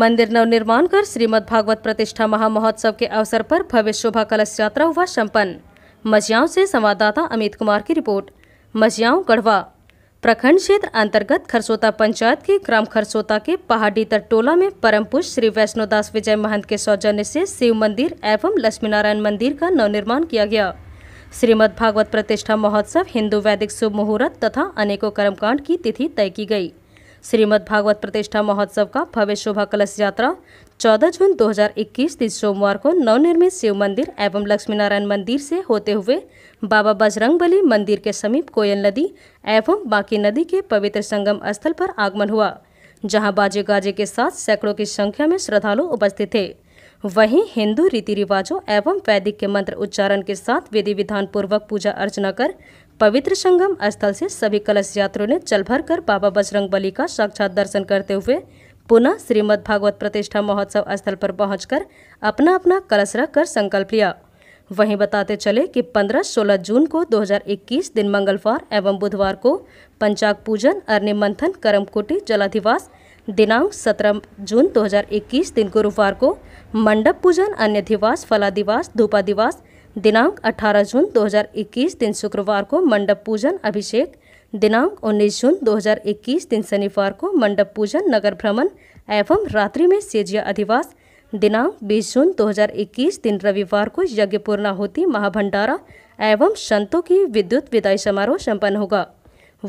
मंदिर नवनिर्माण कर श्रीमद भागवत प्रतिष्ठा महामहोत्सव के अवसर पर भव्य शोभा कलश यात्रा हुआ संपन्न मझियाओं से संवाददाता अमित कुमार की रिपोर्ट मझियाओं गढ़वा प्रखंड क्षेत्र अंतर्गत खरसोता पंचायत के ग्राम खरसोता के पहाड़ी टोला में परम पुष्प श्री वैष्णोदास विजय महंत के सौजन्य से शिव मंदिर एवं लक्ष्मीनारायण मंदिर का नवनिर्माण किया गया श्रीमद् भागवत प्रतिष्ठा महोत्सव हिंदू वैदिक शुभ मुहूर्त तथा अनेकों कर्मकांड की तिथि तय की गई श्रीमद् भागवत प्रतिष्ठा महोत्सव का भव्य शोभा कलश यात्रा 14 जून 2021 हजार सोमवार को नवनिर्मित शिव मंदिर एवं लक्ष्मी नारायण मंदिर से होते हुए बाबा बजरंगबली मंदिर के समीप कोयल नदी एवं बाकी नदी के पवित्र संगम स्थल पर आगमन हुआ जहां बाजे गाजे के साथ सैकड़ों की संख्या में श्रद्धालु उपस्थित थे वहीं हिंदू रीति रिवाजों एवं वैदिक के मंत्र उच्चारण के साथ विधि विधान पूर्वक पूजा अर्चना कर पवित्र संगम स्थल से सभी कलश यात्रियों ने चल भर कर बाबा बजरंग बली का साक्षात दर्शन करते हुए पुनः श्रीमद् भागवत प्रतिष्ठा महोत्सव स्थल पर पहुंचकर अपना अपना कलश रख कर संकल्प लिया वहीं बताते चले कि 15-16 जून को 2021 दिन मंगलवार एवं बुधवार को पंचाग पूजन अर्नि मंथन करमकुटी जलाधिवास दिनांक 17 जून 2021 दिन गुरुवार को मंडप पूजन अन्य दिवास फलादिवास धूपादिवास दिनांक 18 जून 2021 दिन शुक्रवार को मंडप पूजन अभिषेक दिनांक 19 जून 2021 दिन शनिवार को मंडप पूजन नगर भ्रमण एवं रात्रि में सेजिया अधिवास दिनांक 20 जून 2021 दिन रविवार को यज्ञ पूर्णाहुति महाभंडारा एवं संतों की विद्युत विदाई समारोह संपन्न होगा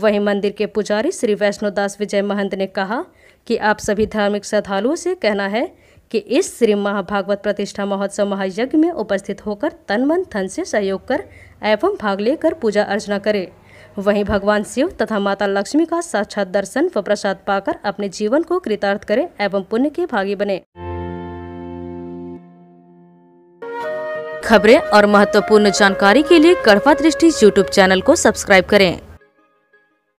वहीं मंदिर के पुजारी श्री वैष्णोदास विजय महंत ने कहा कि आप सभी धार्मिक श्रद्धालुओं से कहना है कि इस श्री महाभागवत प्रतिष्ठा महोत्सव महायज्ञ में उपस्थित होकर तन मन धन से सहयोग कर एवं भाग लेकर पूजा अर्चना करें वहीं भगवान शिव तथा माता लक्ष्मी का साक्षात दर्शन व प्रसाद पाकर अपने जीवन को कृतार्थ करें एवं पुण्य के भागी बने खबरें और महत्वपूर्ण जानकारी के लिए कड़वा दृष्टि यूट्यूब चैनल को सब्सक्राइब करें